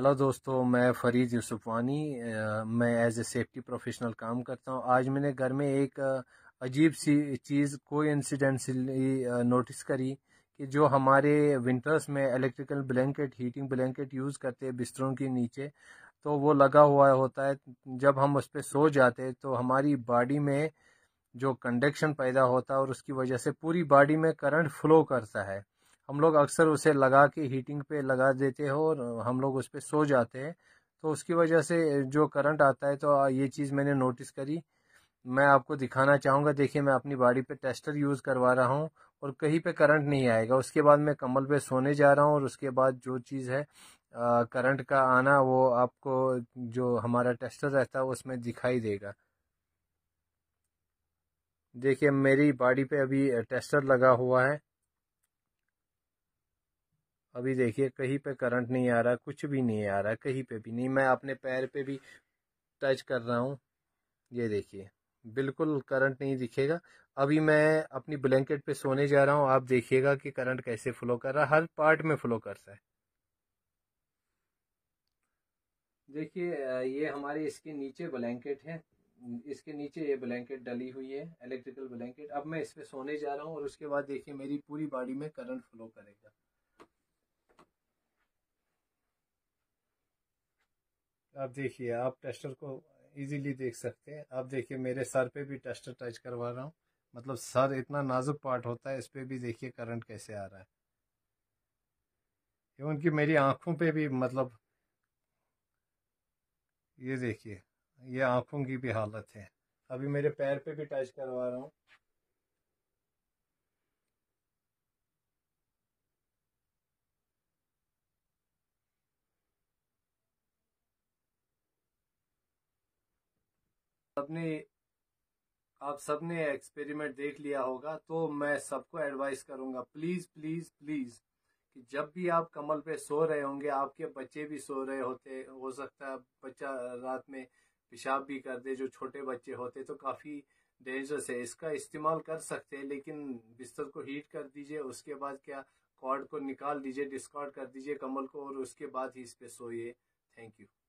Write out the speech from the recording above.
hello दोस्तों मैं फरीद यूसुफवानी मैं एज ए सेफ्टी प्रोफेशनल काम करता हूँ आज मैंने घर में एक अजीब सी चीज़ कोई इंसिडेंसली नोटिस करी कि जो हमारे विंटर्स में electrical blanket heating blanket use करते हैं बिस्तरों के नीचे तो वो लगा हुआ होता है जब हम उस पर सो जाते तो हमारी बॉडी में जो कंडक्शन पैदा होता है और उसकी वजह से पूरी बॉडी में करंट फ्लो करता है हम लोग अक्सर उसे लगा के हीटिंग पे लगा देते हो और हम लोग उस पर सो जाते हैं तो उसकी वजह से जो करंट आता है तो ये चीज़ मैंने नोटिस करी मैं आपको दिखाना चाहूँगा देखिए मैं अपनी बाड़ी पे टेस्टर यूज़ करवा रहा हूँ और कहीं पे करंट नहीं आएगा उसके बाद मैं कम्बल पे सोने जा रहा हूँ और उसके बाद जो चीज़ है करंट का आना वो आपको जो हमारा टेस्टर रहता है उसमें दिखाई देगा देखिए मेरी बाड़ी पे अभी टेस्टर लगा हुआ है अभी देखिए कहीं पे करंट नहीं आ रहा कुछ भी नहीं आ रहा कहीं पे भी नहीं मैं अपने पैर पे भी टच कर रहा हूँ ये देखिए बिल्कुल करंट नहीं दिखेगा अभी मैं अपनी ब्लैंकेट पे सोने जा रहा हूँ आप देखिएगा कि करंट कैसे फ्लो कर रहा हर पार्ट में फ्लो कर रहा है देखिए ये हमारे इसके नीचे ब्लैंकेट है इसके नीचे ये ब्लैंकेट डली हुई है इलेक्ट्रिकल ब्लैंकेट अब मैं इस पर सोने जा रहा हूँ और उसके बाद देखिए मेरी पूरी बॉडी में करंट फ्लो करेगा आप देखिए आप टेस्टर को इजीली देख सकते हैं आप देखिए मेरे सर पे भी टेस्टर टच करवा रहा हूँ मतलब सर इतना नाजुक पार्ट होता है इस पर भी देखिए करंट कैसे आ रहा है इवन कि मेरी आँखों पे भी मतलब ये देखिए ये आँखों की भी हालत है अभी मेरे पैर पे भी टच करवा रहा हूँ सबने आप सबने एक्सपेरिमेंट देख लिया होगा तो मैं सबको एडवाइस करूंगा प्लीज प्लीज प्लीज कि जब भी आप कमल पे सो रहे होंगे आपके बच्चे भी सो रहे होते हो सकता है बच्चा रात में पेशाब भी कर दे जो छोटे बच्चे होते तो काफ़ी डेंजरस है इसका इस्तेमाल कर सकते हैं लेकिन बिस्तर को हीट कर दीजिए उसके बाद क्या कॉर्ड को निकाल दीजिए डिस्कॉर्ड कर दीजिए कमल को और उसके बाद ही इस पे सोइए थैंक यू